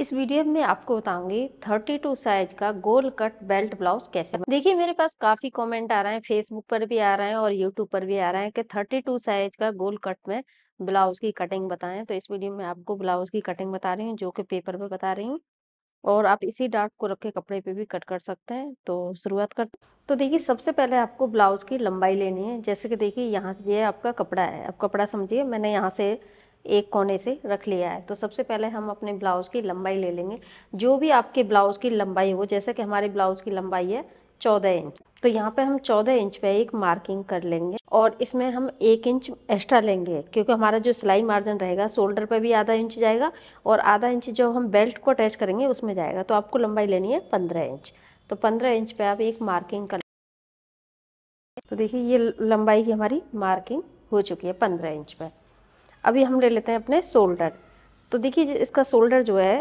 इस वीडियो में आपको बताऊंगी 32 साइज का गोल कट बेल्ट ब्लाउज कैसे देखिए मेरे पास काफी कमेंट आ रहे हैं फेसबुक पर भी आ रहे हैं और यूट्यूब पर भी आ रहे हैं कि 32 साइज का गोल कट में ब्लाउज की कटिंग बताएं तो इस वीडियो में आपको ब्लाउज की कटिंग बता रही हूँ जो कि पेपर पर बता रही हूँ और आप इसी डार्ट को रख के कपड़े पे भी कट कर सकते हैं तो शुरुआत कर तो देखिए सबसे पहले आपको ब्लाउज की लंबाई लेनी है जैसे कि देखिए यहाँ से ये आपका कपड़ा है आप कपड़ा समझिए मैंने यहाँ से एक कोने से रख लिया है तो सबसे पहले हम अपने ब्लाउज़ की लंबाई ले लेंगे जो भी आपके ब्लाउज़ की लंबाई हो जैसे कि हमारे ब्लाउज़ की लंबाई है चौदह इंच तो यहाँ पे हम चौदह इंच पे एक मार्किंग कर लेंगे और इसमें हम एक इंच एक्स्ट्रा लेंगे क्योंकि हमारा जो सिलाई मार्जिन रहेगा शोल्डर पे भी आधा इंच जाएगा और आधा इंच जो हम बेल्ट को अटैच करेंगे उसमें जाएगा तो आपको लंबाई लेनी है पंद्रह इंच तो पंद्रह इंच पे आप एक मार्किंग कर तो देखिए ये लंबाई की हमारी मार्किंग हो चुकी है पंद्रह इंच पर अभी हम ले लेते हैं अपने शोल्डर तो देखिए इसका शोल्डर जो है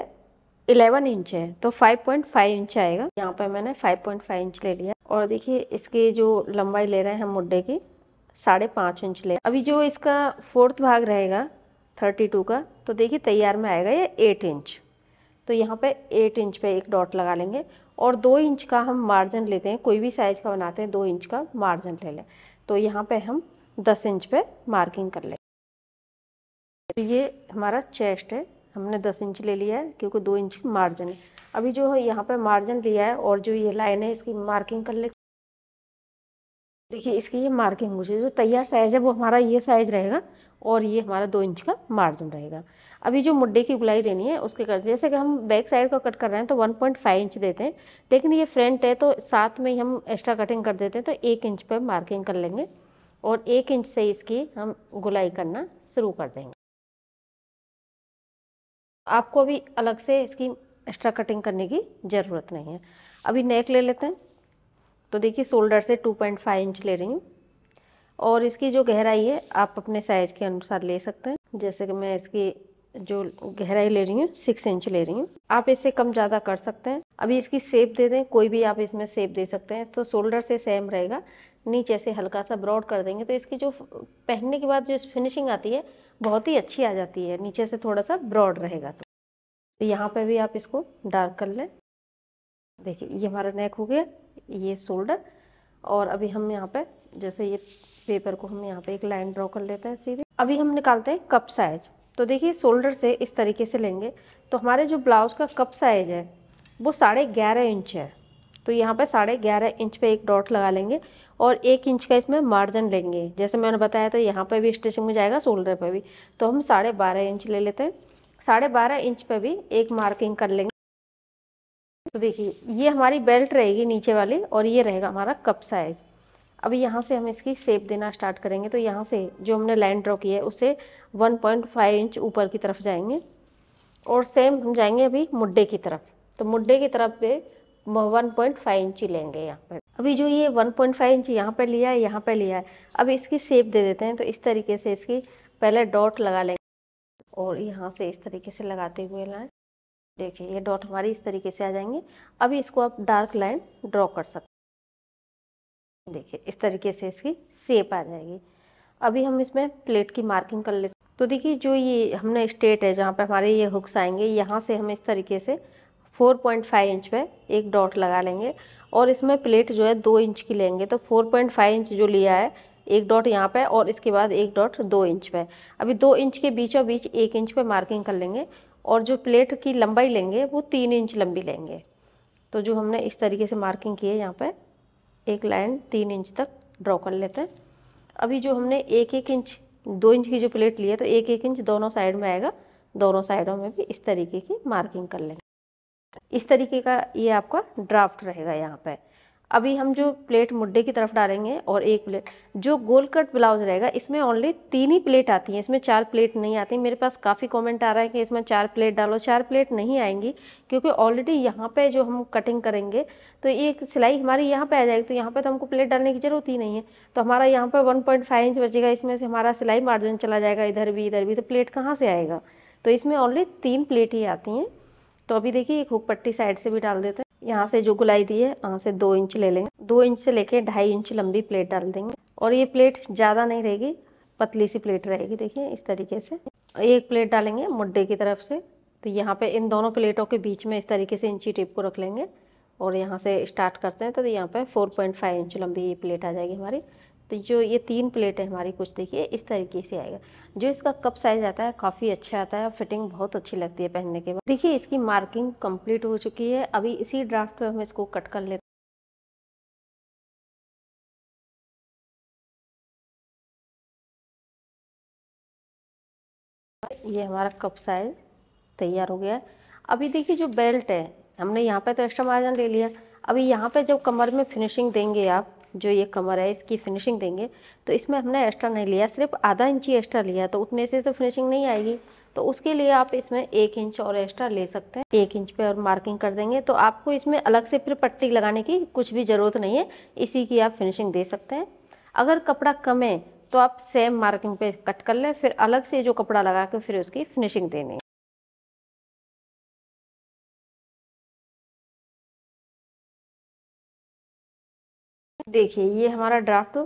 11 इंच है तो 5.5 इंच आएगा यहाँ पर मैंने 5.5 इंच ले लिया और देखिए इसके जो लंबाई ले रहे हैं हम मुड्डे की साढ़े पाँच इंच ले अभी जो इसका फोर्थ भाग रहेगा 32 का तो देखिए तैयार में आएगा ये 8 इंच तो यहाँ पे 8 इंच पे एक डॉट लगा लेंगे और दो इंच का हम मार्जिन लेते हैं कोई भी साइज़ का बनाते हैं दो इंच का मार्जिन ले लें तो यहाँ पर हम दस इंच पर मार्किंग कर लें तो ये हमारा चेस्ट है हमने दस इंच ले लिया है क्योंकि दो इंच की मार्जिन है अभी जो है यहाँ पर मार्जिन लिया है और जो ये लाइन है इसकी मार्किंग कर ले देखिए इसकी ये मार्किंग मुझे जो तैयार साइज़ है वो हमारा ये साइज़ रहेगा और ये हमारा दो इंच का मार्जिन रहेगा अभी जो मुड्डे की गुलाई देनी है उसके कर जैसे कि हम बैक साइड का कट कर रहे हैं तो 1.5 इंच देते हैं लेकिन ये फ्रंट है तो साथ में ही हम एक्स्ट्रा कटिंग कर देते हैं तो एक इंच पर मार्किंग कर लेंगे और एक इंच से इसकी हम गुलाई करना शुरू कर देंगे आपको अभी अलग से इसकी एक्स्ट्रा कटिंग करने की ज़रूरत नहीं है अभी नेक ले लेते हैं तो देखिए शोल्डर से 2.5 इंच ले रही हूँ और इसकी जो गहराई है आप अपने साइज़ के अनुसार ले सकते हैं जैसे कि मैं इसकी जो गहराई ले रही हूँ सिक्स इंच ले रही हूँ आप इससे कम ज़्यादा कर सकते हैं अभी इसकी सेप दे दें कोई भी आप इसमें सेप दे सकते हैं तो शोल्डर से सेम रहेगा नीचे से हल्का सा ब्रॉड कर देंगे तो इसकी जो पहनने के बाद जो फिनिशिंग आती है बहुत ही अच्छी आ जाती है नीचे से थोड़ा सा ब्रॉड रहेगा तो, तो यहाँ पर भी आप इसको डार्क कर लें देखिए ये हमारा नेक हो गया ये शोल्डर और अभी हम यहाँ पे जैसे ये पेपर को हम यहाँ पे एक लाइन ड्रॉ कर लेते हैं सीधे अभी हम निकालते हैं कप साइज तो देखिए शोल्डर से इस तरीके से लेंगे तो हमारे जो ब्लाउज़ का कप साइज है वो साढ़े ग्यारह इंच है तो यहाँ पे साढ़े ग्यारह इंच पे एक डॉट लगा लेंगे और एक इंच का इसमें मार्जिन लेंगे जैसे मैंने बताया था यहाँ पे भी स्टिचिंग में जाएगा शोल्डर पे भी तो हम साढ़े बारह इंच ले लेते हैं साढ़े बारह इंच पे भी एक मार्किंग कर लेंगे तो देखिए ये हमारी बेल्ट रहेगी नीचे वाली और ये रहेगा हमारा कप साइज़ अब यहाँ से हम इसकी सेप देना स्टार्ट करेंगे तो यहाँ से जो हमने लाइन ड्रॉ की है उससे 1.5 इंच ऊपर की तरफ जाएंगे और सेम हम जाएंगे अभी मुड्डे की तरफ तो मुड्डे की तरफ पे वन पॉइंट फाइव इंची लेंगे यहाँ पर अभी जो ये वन पॉइंट फाइव इंची यहाँ पर लिया है यहाँ पर लिया है अब इसकी शेप दे देते हैं तो इस तरीके से इसकी पहले डॉट लगा लेंगे और यहाँ से इस तरीके से लगाते हुए लाएँ देखिए ये डॉट हमारी इस तरीके से आ जाएंगे अभी इसको आप डार्क लाइन ड्रॉ कर सकते देखिए इस तरीके से इसकी शेप आ जाएगी अभी हम इसमें प्लेट की मार्किंग कर लेते तो देखिए जो ये हमने स्टेट है जहाँ पे हमारे ये हुक्स आएंगे यहाँ से हम इस तरीके से 4.5 इंच में एक डॉट लगा लेंगे और इसमें प्लेट जो है दो इंच की लेंगे तो 4.5 इंच जो लिया है एक डॉट यहाँ पे और इसके बाद एक डॉट दो इंच पे अभी दो इंच के बीचों बीच एक इंच पे मार्किंग कर लेंगे और जो प्लेट की लंबाई लेंगे वो तीन इंच लंबी लेंगे तो जो हमने इस तरीके से मार्किंग की है यहाँ पर एक लाइन तीन इंच तक ड्रॉ कर लेते हैं अभी जो हमने एक एक इंच दो इंच की जो प्लेट ली है तो एक एक इंच दोनों साइड में आएगा दोनों साइडों में भी इस तरीके की मार्किंग कर लेंगे इस तरीके का ये आपका ड्राफ्ट रहेगा यहाँ पर अभी हम जो प्लेट मुड्डे की तरफ डालेंगे और एक प्लेट जो गोल कट ब्लाउज रहेगा इसमें ओनली तीन ही प्लेट आती हैं इसमें चार प्लेट नहीं आती मेरे पास काफ़ी कमेंट आ रहा है कि इसमें चार प्लेट डालो चार प्लेट नहीं आएंगी क्योंकि ऑलरेडी यहाँ पे जो हम कटिंग करेंगे तो ये सिलाई हमारी यहाँ पर आ जाएगी तो यहाँ पर तो हमको प्लेट डालने की ज़रूरत ही नहीं है तो हमारा यहाँ पर वन इंच बचेगा इसमें से हमारा सिलाई मार्जिन चला जाएगा इधर भी इधर भी तो प्लेट कहाँ से आएगा तो इसमें ऑनली तीन प्लेट ही आती हैं तो अभी देखिए एक हुक पट्टी साइड से भी डाल देते हैं यहाँ से जो गुलाई दी है यहाँ से दो इंच ले लेंगे दो इंच से लेके ढाई इंच लंबी प्लेट डाल देंगे और ये प्लेट ज़्यादा नहीं रहेगी पतली सी प्लेट रहेगी देखिए इस तरीके से एक प्लेट डालेंगे मुड्डे की तरफ से तो यहाँ पे इन दोनों प्लेटों के बीच में इस तरीके से इंची टेप को रख लेंगे और यहाँ से स्टार्ट करते हैं तो यहाँ पे 4.5 इंच लंबी ये प्लेट आ जाएगी हमारी तो जो ये तीन प्लेट है हमारी कुछ देखिए इस तरीके से आएगा जो इसका कप साइज आता है काफ़ी अच्छा आता है फिटिंग बहुत अच्छी लगती है पहनने के बाद देखिए इसकी मार्किंग कंप्लीट हो चुकी है अभी इसी ड्राफ्ट में हम इसको कट कर लेते हैं ये हमारा कप साइज तैयार हो गया अभी देखिए जो बेल्ट है हमने यहाँ पे तो एक्स्ट्रा मार्जिन ले लिया अभी यहाँ पे जब कमर में फिनिशिंग देंगे आप जो ये कमर है इसकी फिनिशिंग देंगे तो इसमें हमने एक्स्ट्रा नहीं लिया सिर्फ आधा इंच ही एक्स्ट्रा लिया तो उतने से तो फिनिशिंग नहीं आएगी तो उसके लिए आप इसमें एक इंच और एक्स्ट्रा ले सकते हैं एक इंच पे और मार्किंग कर देंगे तो आपको इसमें अलग से फिर पट्टी लगाने की कुछ भी ज़रूरत नहीं है इसी की आप फिनिशिंग दे सकते हैं अगर कपड़ा कम है तो आप सेम मार्किंग पे कट कर लें फिर अलग से जो कपड़ा लगा के फिर उसकी फिनिशिंग देनी देखिए ये हमारा ड्राफ्ट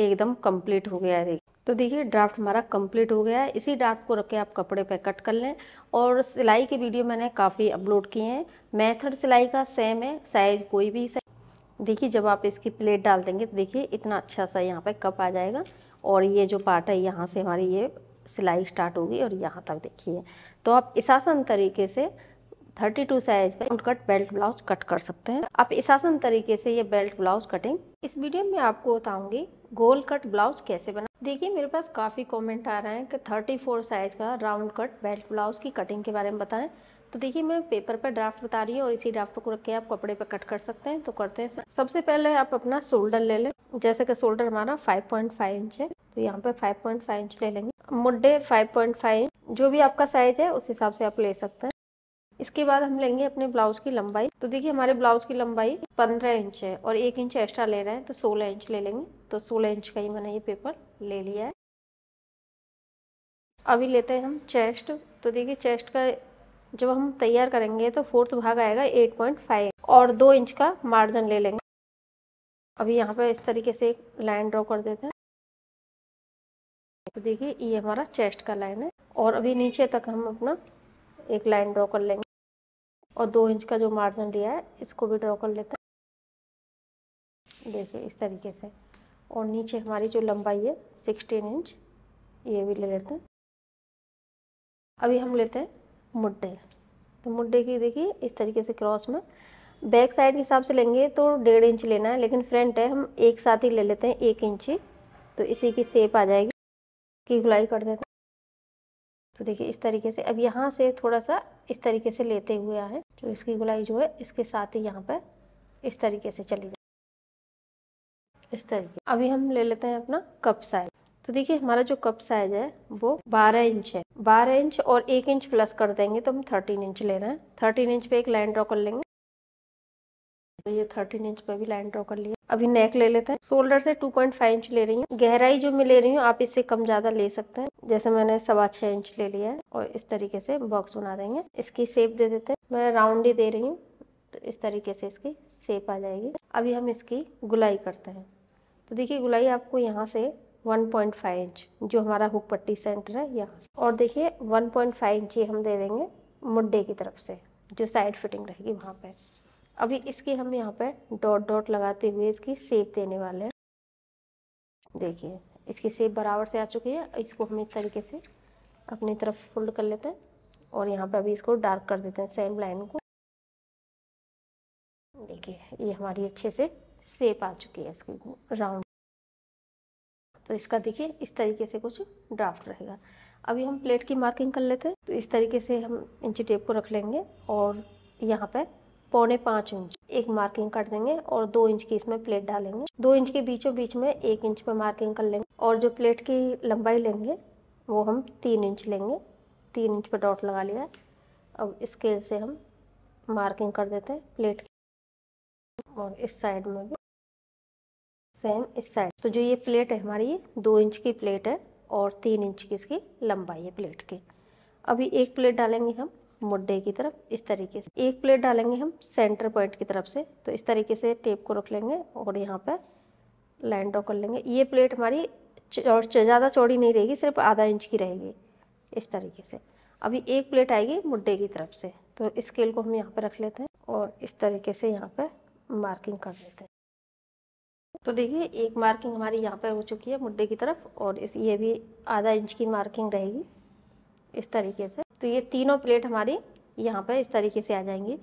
एकदम कंप्लीट हो गया है देखिए तो देखिए ड्राफ्ट हमारा कंप्लीट हो गया है इसी ड्राफ्ट को रख के आप कपड़े पे कट कर लें और सिलाई के वीडियो मैंने काफ़ी अपलोड किए हैं मेथड सिलाई का सेम है साइज कोई भी साइज देखिए जब आप इसकी प्लेट डाल देंगे तो देखिए इतना अच्छा सा यहाँ पे कप आ जाएगा और ये जो पार्ट है यहाँ से हमारी ये सिलाई स्टार्ट होगी और यहाँ तक देखिए तो आप इसासन तरीके से थर्टी टू साइज का कट बेल्ट ब्लाउज कट कर सकते हैं आप इस आसन तरीके से ये बेल्ट ब्लाउज कटिंग इस वीडियो में आपको बताऊंगी गोल कट ब्लाउज कैसे बना देखिए मेरे पास काफ़ी कमेंट आ रहा है कि 34 साइज का राउंड कट बेल्ट ब्लाउज की कटिंग के बारे में बताएं तो देखिए मैं पेपर पर पे ड्राफ्ट बता रही हूँ और इसी ड्राफ्ट को रख के आप कपड़े पर कट कर सकते हैं तो करते हैं सबसे पहले आप अपना शोल्डर ले लें जैसे कि शोल्डर हमारा 5.5 इंच है तो यहाँ पे 5.5 इंच ले लेंगे मुड्डे 5.5 जो भी आपका साइज है उस हिसाब से आप ले सकते हैं इसके बाद हम लेंगे अपने ब्लाउज की लंबाई तो देखिए हमारे ब्लाउज की लंबाई पंद्रह इंच है और एक इंच एक्स्ट्रा ले रहे हैं तो सोलह इंच ले लेंगे तो सोलह इंच का ही मैंने ये पेपर ले लिया है अभी लेते हैं हम चेस्ट तो देखिए चेस्ट का जब हम तैयार करेंगे तो फोर्थ भाग आएगा एट पॉइंट फाइव और दो इंच का मार्जिन ले लेंगे अभी यहाँ पर इस तरीके से एक लाइन ड्रॉ कर देते हैं तो देखिए ये हमारा चेस्ट का लाइन है और अभी नीचे तक हम अपना एक लाइन ड्रॉ कर लेंगे और दो इंच का जो मार्जिन लिया है इसको भी ड्रॉ कर लेते हैं देखिए इस तरीके से और नीचे हमारी जो लंबाई है सिक्सटीन इंच ये भी ले लेते हैं अभी हम लेते हैं मुड्डे तो मुड्डे की देखिए इस तरीके से क्रॉस में बैक साइड के हिसाब से लेंगे तो डेढ़ इंच लेना है लेकिन फ्रंट है हम एक साथ ही ले लेते हैं एक इंच ही तो इसी की सेप आ जाएगी की गुलाई कर देते हैं तो देखिए इस तरीके से अब यहाँ से थोड़ा सा इस तरीके से लेते हुए आए जो तो इसकी गुलाई जो है इसके साथ ही यहाँ पर इस तरीके से चली जाए इस तरीके अभी हम ले लेते हैं अपना कप साइज तो देखिए हमारा जो कप साइज है वो 12 इंच है 12 इंच और 1 इंच प्लस कर देंगे तो हम 13 इंच ले रहे हैं 13 इंच पे एक लाइन ड्रॉ कर लेंगे तो ये 13 इंच पे भी लाइन ड्रॉ कर लिए अभी नेक ले लेते हैं शोल्डर से 2.5 इंच ले रही हूँ गहराई जो मैं ले रही हूँ आप इससे कम ज़्यादा ले सकते हैं जैसे मैंने सवा छः इंच ले लिया है और इस तरीके से बॉक्स बना देंगे इसकी सेप दे देते हैं मैं राउंड ही दे रही हूँ तो इस तरीके से इसकी सेप आ जाएगी अभी हम इसकी गुलाई करते हैं तो देखिए गुलाई आपको यहाँ से 1.5 इंच जो हमारा हुक पट्टी सेंटर है यहाँ से और देखिए 1.5 इंच ही हम दे देंगे मुड्डे की तरफ से जो साइड फिटिंग रहेगी वहाँ पे अभी इसकी हम यहाँ पे डॉट डॉट लगाते हुए इसकी सेप देने वाले हैं देखिए इसकी सेप बराबर से आ चुकी है इसको हम इस तरीके से अपनी तरफ फोल्ड कर लेते हैं और यहाँ पे अभी इसको डार्क कर देते हैं सेम लाइन को देखिए ये हमारी अच्छे से सेप आ चुकी है इसकी राउंड तो इसका देखिए इस तरीके से कुछ ड्राफ्ट रहेगा अभी हम प्लेट की मार्किंग कर लेते हैं तो इस तरीके से हम इंची टेप को रख लेंगे और यहाँ पे पौने पाँच इंच एक मार्किंग कर देंगे और दो इंच की इसमें प्लेट डालेंगे दो इंच के बीचों बीच में एक इंच पर मार्किंग कर लेंगे और जो प्लेट की लंबाई लेंगे वो हम तीन इंच लेंगे तीन इंच पर डॉट लगा लिया अब स्केल से हम मार्किंग कर देते हैं प्लेट की और इस साइड में भी सेम इस साइड तो जो ये प्लेट है हमारी ये दो इंच की प्लेट है और तीन इंच की इसकी लंबाई है प्लेट की अभी एक प्लेट डालेंगे हम मुड्डे की तरफ इस तरीके से एक प्लेट डालेंगे हम सेंटर पॉइंट की तरफ से तो इस तरीके से टेप को रख लेंगे और यहाँ पर लाइन ड्रॉ कर लेंगे ये प्लेट हमारी और ज़्यादा चौड़ी नहीं रहेगी सिर्फ आधा इंच की रहेगी इस तरीके से अभी एक प्लेट आएगी मुड्डे की तरफ से तो स्केल को हम यहाँ पर रख लेते हैं और इस तरीके से यहाँ पर मार्किंग कर लेते हैं तो देखिए एक मार्किंग हमारी यहाँ पर हो चुकी है मुड्डे की तरफ और इस ये भी आधा इंच की मार्किंग रहेगी इस तरीके से तो ये तीनों प्लेट हमारी यहाँ पर इस तरीके से आ जाएंगी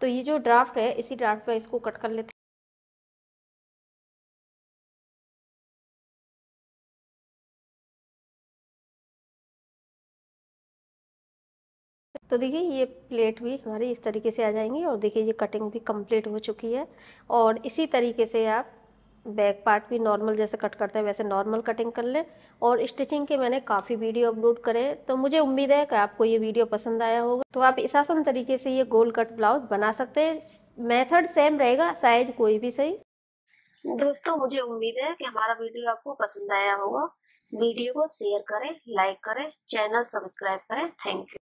तो ये जो ड्राफ्ट है इसी ड्राफ्ट पर इसको कट कर लेते हैं तो देखिए ये प्लेट भी हमारी इस तरीके से आ जाएंगी और देखिए ये कटिंग भी कंप्लीट हो चुकी है और इसी तरीके से आप बैक पार्ट भी नॉर्मल जैसे कट करते हैं वैसे नॉर्मल कटिंग कर लें और स्टिचिंग के मैंने काफ़ी वीडियो अपलोड करें तो मुझे उम्मीद है कि आपको ये वीडियो पसंद आया होगा तो आप इस आसान तरीके से ये गोल कट ब्लाउज बना सकते हैं मेथड सेम रहेगा साइज कोई भी सही दोस्तों मुझे उम्मीद है कि हमारा वीडियो आपको पसंद आया होगा वीडियो को शेयर करें लाइक करें चैनल सब्सक्राइब करें थैंक यू